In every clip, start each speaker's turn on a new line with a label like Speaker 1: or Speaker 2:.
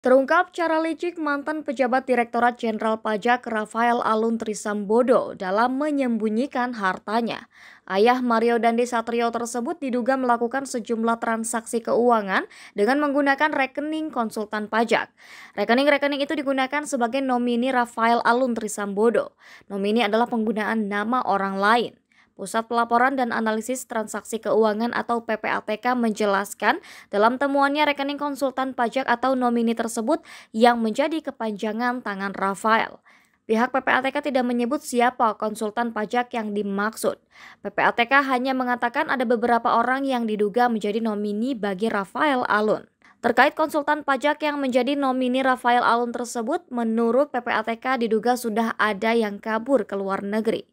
Speaker 1: Terungkap
Speaker 2: cara licik mantan pejabat Direktorat Jenderal Pajak Rafael Alun Trisambodo dalam menyembunyikan hartanya. Ayah Mario Dandi Satrio tersebut diduga melakukan sejumlah transaksi keuangan dengan menggunakan rekening konsultan pajak. Rekening-rekening itu digunakan sebagai nomini Rafael Alun Trisambodo. Nomini adalah penggunaan nama orang lain. Pusat Pelaporan dan Analisis Transaksi Keuangan atau PPATK menjelaskan dalam temuannya rekening konsultan pajak atau nomini tersebut yang menjadi kepanjangan tangan Rafael. Pihak PPATK tidak menyebut siapa konsultan pajak yang dimaksud. PPATK hanya mengatakan ada beberapa orang yang diduga menjadi nomini bagi Rafael Alun. Terkait konsultan pajak yang menjadi nomini Rafael Alun tersebut, menurut PPATK diduga sudah ada yang kabur ke luar negeri.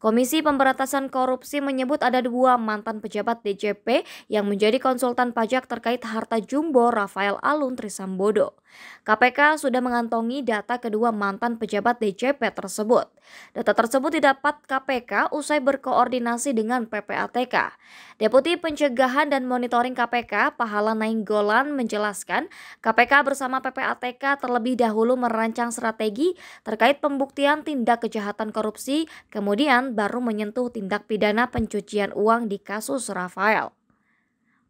Speaker 2: Komisi Pemberantasan Korupsi menyebut ada dua mantan pejabat DJP yang menjadi konsultan pajak terkait harta jumbo Rafael Alun Trisambodo. KPK sudah mengantongi data kedua mantan pejabat DJP tersebut. Data tersebut didapat KPK usai berkoordinasi dengan PPATK. Deputi Pencegahan dan Monitoring KPK, Pahala Nainggolan menjelaskan, KPK bersama PPATK terlebih dahulu merancang strategi terkait pembuktian tindak kejahatan korupsi, kemudian baru menyentuh tindak pidana pencucian uang di kasus Rafael.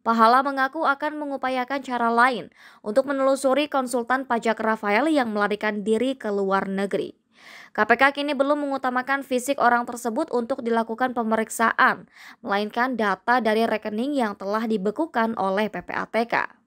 Speaker 2: Pahala mengaku akan mengupayakan cara lain untuk menelusuri konsultan pajak Rafael yang melarikan diri ke luar negeri. KPK kini belum mengutamakan fisik orang tersebut untuk dilakukan pemeriksaan, melainkan data dari rekening yang telah dibekukan oleh PPATK.